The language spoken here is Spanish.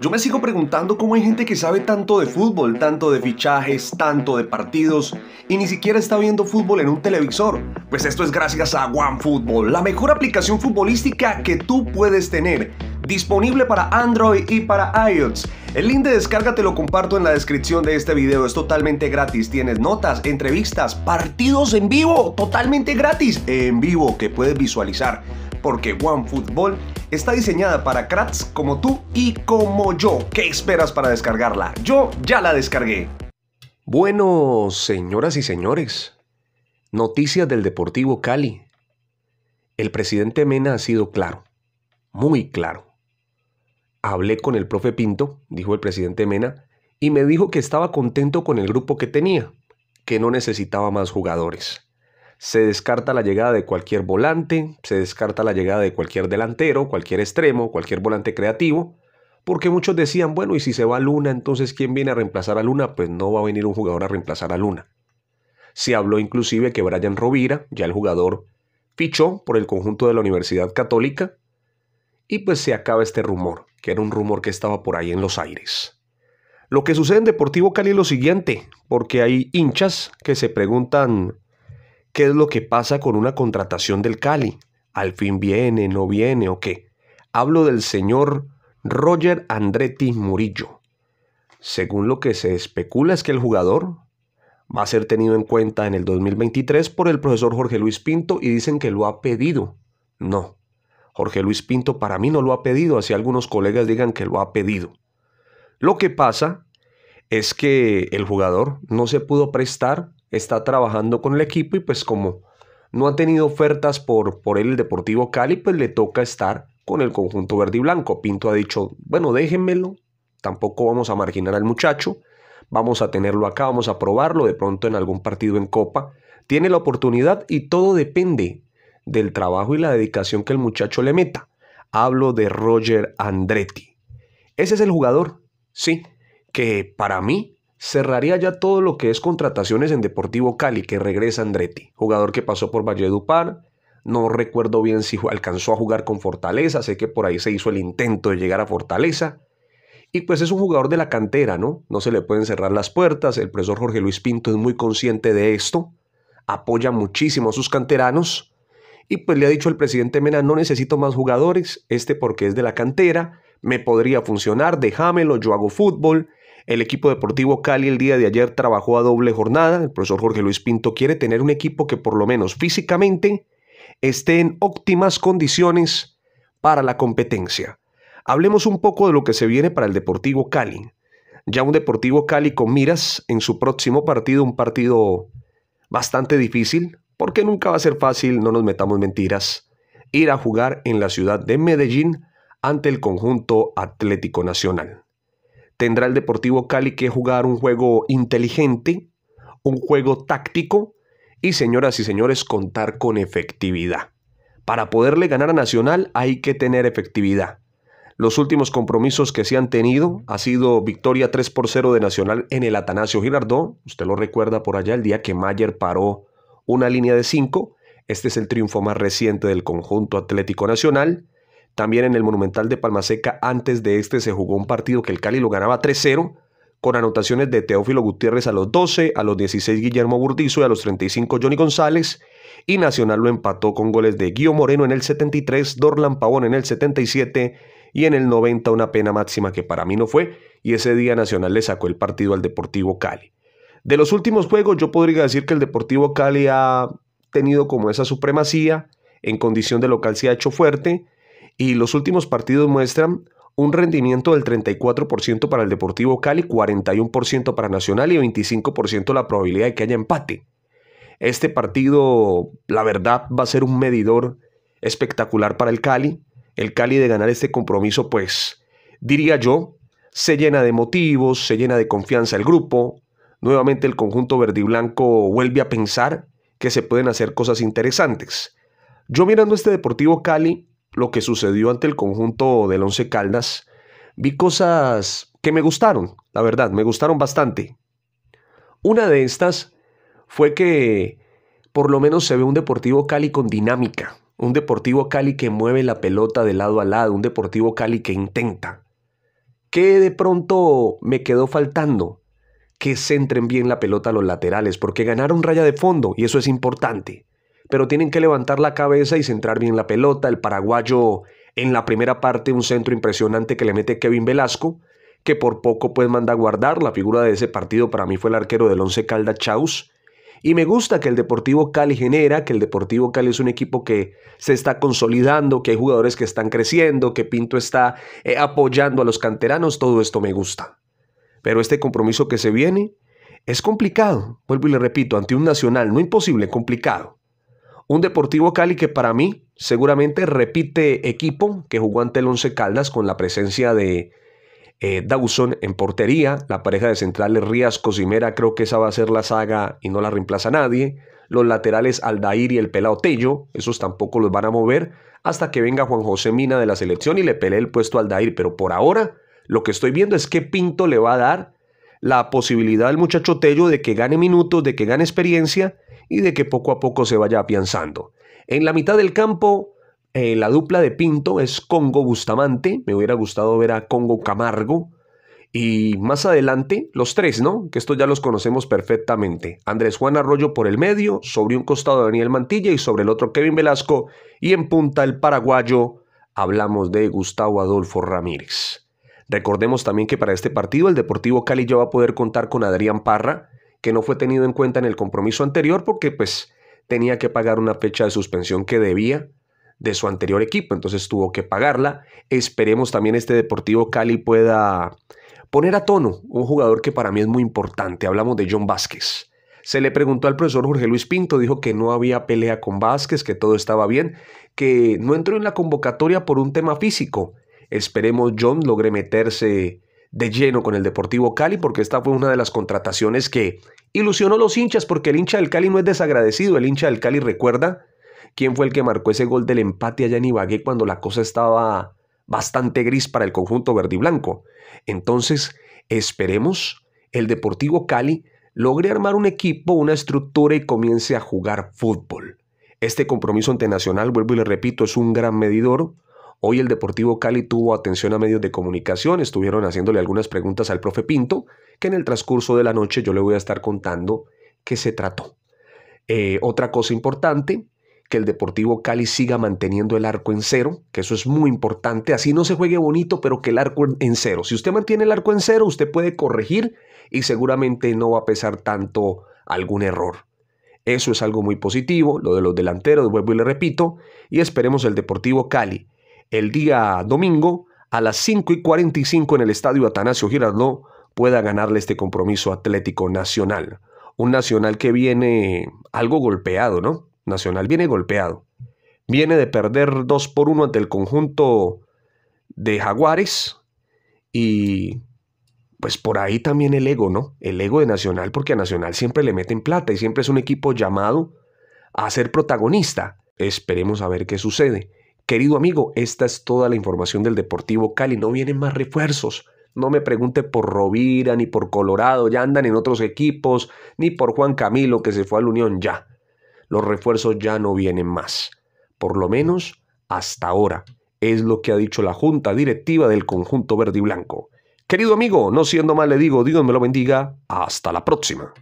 Yo me sigo preguntando cómo hay gente que sabe tanto de fútbol, tanto de fichajes, tanto de partidos y ni siquiera está viendo fútbol en un televisor. Pues esto es gracias a OneFootball, la mejor aplicación futbolística que tú puedes tener, disponible para Android y para iOS. El link de descarga te lo comparto en la descripción de este video, es totalmente gratis. Tienes notas, entrevistas, partidos en vivo, totalmente gratis, en vivo que puedes visualizar, porque OneFootball está diseñada para crats como tú y como yo. ¿Qué esperas para descargarla? Yo ya la descargué. Bueno, señoras y señores, noticias del Deportivo Cali. El presidente Mena ha sido claro, muy claro. Hablé con el profe Pinto, dijo el presidente Mena, y me dijo que estaba contento con el grupo que tenía, que no necesitaba más jugadores se descarta la llegada de cualquier volante, se descarta la llegada de cualquier delantero, cualquier extremo, cualquier volante creativo, porque muchos decían, bueno, y si se va Luna, entonces ¿quién viene a reemplazar a Luna? Pues no va a venir un jugador a reemplazar a Luna. Se habló inclusive que Brian Rovira, ya el jugador, fichó por el conjunto de la Universidad Católica, y pues se acaba este rumor, que era un rumor que estaba por ahí en los aires. Lo que sucede en Deportivo Cali es lo siguiente, porque hay hinchas que se preguntan qué es lo que pasa con una contratación del Cali. Al fin viene, no viene o qué. Hablo del señor Roger Andretti Murillo. Según lo que se especula es que el jugador va a ser tenido en cuenta en el 2023 por el profesor Jorge Luis Pinto y dicen que lo ha pedido. No, Jorge Luis Pinto para mí no lo ha pedido, así algunos colegas digan que lo ha pedido. Lo que pasa es que el jugador no se pudo prestar está trabajando con el equipo y pues como no ha tenido ofertas por, por el Deportivo Cali, pues le toca estar con el conjunto verde y blanco. Pinto ha dicho, bueno, déjenmelo, tampoco vamos a marginar al muchacho, vamos a tenerlo acá, vamos a probarlo de pronto en algún partido en Copa. Tiene la oportunidad y todo depende del trabajo y la dedicación que el muchacho le meta. Hablo de Roger Andretti. Ese es el jugador, sí, que para mí cerraría ya todo lo que es contrataciones en Deportivo Cali, que regresa Andretti, jugador que pasó por Valledupar. No recuerdo bien si alcanzó a jugar con Fortaleza, sé que por ahí se hizo el intento de llegar a Fortaleza. Y pues es un jugador de la cantera, ¿no? No se le pueden cerrar las puertas. El profesor Jorge Luis Pinto es muy consciente de esto, apoya muchísimo a sus canteranos. Y pues le ha dicho el presidente Mena, no necesito más jugadores, este porque es de la cantera, me podría funcionar, déjamelo, yo hago fútbol, el equipo deportivo Cali el día de ayer trabajó a doble jornada. El profesor Jorge Luis Pinto quiere tener un equipo que por lo menos físicamente esté en óptimas condiciones para la competencia. Hablemos un poco de lo que se viene para el Deportivo Cali. Ya un Deportivo Cali con miras en su próximo partido, un partido bastante difícil, porque nunca va a ser fácil, no nos metamos mentiras, ir a jugar en la ciudad de Medellín ante el conjunto Atlético Nacional tendrá el Deportivo Cali que jugar un juego inteligente, un juego táctico y, señoras y señores, contar con efectividad. Para poderle ganar a Nacional hay que tener efectividad. Los últimos compromisos que se han tenido ha sido victoria 3 por 0 de Nacional en el Atanasio Girardó. Usted lo recuerda por allá el día que Mayer paró una línea de 5. Este es el triunfo más reciente del conjunto Atlético Nacional. También en el Monumental de Palmaseca, antes de este, se jugó un partido que el Cali lo ganaba 3-0, con anotaciones de Teófilo Gutiérrez a los 12, a los 16 Guillermo Burdizo y a los 35 Johnny González. Y Nacional lo empató con goles de Guío Moreno en el 73, Dorlan Pavón en el 77 y en el 90 una pena máxima que para mí no fue. Y ese día Nacional le sacó el partido al Deportivo Cali. De los últimos juegos yo podría decir que el Deportivo Cali ha tenido como esa supremacía en condición de local se ha hecho fuerte, y los últimos partidos muestran un rendimiento del 34% para el Deportivo Cali, 41% para Nacional y 25% la probabilidad de que haya empate. Este partido, la verdad, va a ser un medidor espectacular para el Cali. El Cali de ganar este compromiso, pues, diría yo, se llena de motivos, se llena de confianza el grupo. Nuevamente el conjunto verde y blanco vuelve a pensar que se pueden hacer cosas interesantes. Yo mirando este Deportivo Cali, lo que sucedió ante el conjunto del Once Caldas, vi cosas que me gustaron, la verdad, me gustaron bastante. Una de estas fue que por lo menos se ve un Deportivo Cali con dinámica, un Deportivo Cali que mueve la pelota de lado a lado, un Deportivo Cali que intenta. que de pronto me quedó faltando? Que centren bien la pelota a los laterales, porque ganaron raya de fondo y eso es importante pero tienen que levantar la cabeza y centrar bien la pelota. El paraguayo en la primera parte, un centro impresionante que le mete Kevin Velasco, que por poco pues manda a guardar. La figura de ese partido para mí fue el arquero del Once Calda Chaus. Y me gusta que el Deportivo Cali genera, que el Deportivo Cali es un equipo que se está consolidando, que hay jugadores que están creciendo, que Pinto está eh, apoyando a los canteranos, todo esto me gusta. Pero este compromiso que se viene es complicado, vuelvo y le repito, ante un nacional, no imposible, complicado. Un Deportivo Cali que para mí seguramente repite equipo que jugó ante el Once Caldas con la presencia de eh, Dawson en portería, la pareja de centrales Rías Cosimera, creo que esa va a ser la saga y no la reemplaza nadie. Los laterales Aldair y el Pelao Tello, esos tampoco los van a mover hasta que venga Juan José Mina de la selección y le pelee el puesto a Aldair, pero por ahora lo que estoy viendo es qué Pinto le va a dar la posibilidad del muchacho Tello de que gane minutos, de que gane experiencia y de que poco a poco se vaya afianzando. En la mitad del campo, eh, la dupla de Pinto es Congo Bustamante. Me hubiera gustado ver a Congo Camargo. Y más adelante, los tres, ¿no? Que estos ya los conocemos perfectamente. Andrés Juan Arroyo por el medio, sobre un costado Daniel Mantilla y sobre el otro Kevin Velasco. Y en punta el paraguayo, hablamos de Gustavo Adolfo Ramírez. Recordemos también que para este partido el Deportivo Cali ya va a poder contar con Adrián Parra, que no fue tenido en cuenta en el compromiso anterior porque pues tenía que pagar una fecha de suspensión que debía de su anterior equipo, entonces tuvo que pagarla. Esperemos también este Deportivo Cali pueda poner a tono un jugador que para mí es muy importante. Hablamos de John Vázquez. Se le preguntó al profesor Jorge Luis Pinto, dijo que no había pelea con Vázquez, que todo estaba bien, que no entró en la convocatoria por un tema físico, Esperemos John logre meterse de lleno con el Deportivo Cali porque esta fue una de las contrataciones que ilusionó a los hinchas porque el hincha del Cali no es desagradecido, el hincha del Cali recuerda quién fue el que marcó ese gol del empate a en Ibagué cuando la cosa estaba bastante gris para el conjunto verde y blanco. Entonces, esperemos el Deportivo Cali logre armar un equipo, una estructura y comience a jugar fútbol. Este compromiso internacional, vuelvo y le repito, es un gran medidor Hoy el Deportivo Cali tuvo atención a medios de comunicación, estuvieron haciéndole algunas preguntas al profe Pinto, que en el transcurso de la noche yo le voy a estar contando qué se trató. Eh, otra cosa importante, que el Deportivo Cali siga manteniendo el arco en cero, que eso es muy importante, así no se juegue bonito, pero que el arco en cero. Si usted mantiene el arco en cero, usted puede corregir y seguramente no va a pesar tanto algún error. Eso es algo muy positivo, lo de los delanteros, vuelvo y le repito, y esperemos el Deportivo Cali el día domingo a las 5 y 45 en el estadio Atanasio Girardot pueda ganarle este compromiso Atlético Nacional. Un Nacional que viene algo golpeado, ¿no? Nacional viene golpeado. Viene de perder 2 por 1 ante el conjunto de Jaguares y pues por ahí también el ego, ¿no? El ego de Nacional, porque a Nacional siempre le meten plata y siempre es un equipo llamado a ser protagonista. Esperemos a ver qué sucede. Querido amigo, esta es toda la información del Deportivo Cali. No vienen más refuerzos. No me pregunte por Rovira ni por Colorado, ya andan en otros equipos, ni por Juan Camilo que se fue a la Unión ya. Los refuerzos ya no vienen más. Por lo menos hasta ahora. Es lo que ha dicho la Junta Directiva del Conjunto Verde y Blanco. Querido amigo, no siendo mal le digo, Dios me lo bendiga. Hasta la próxima.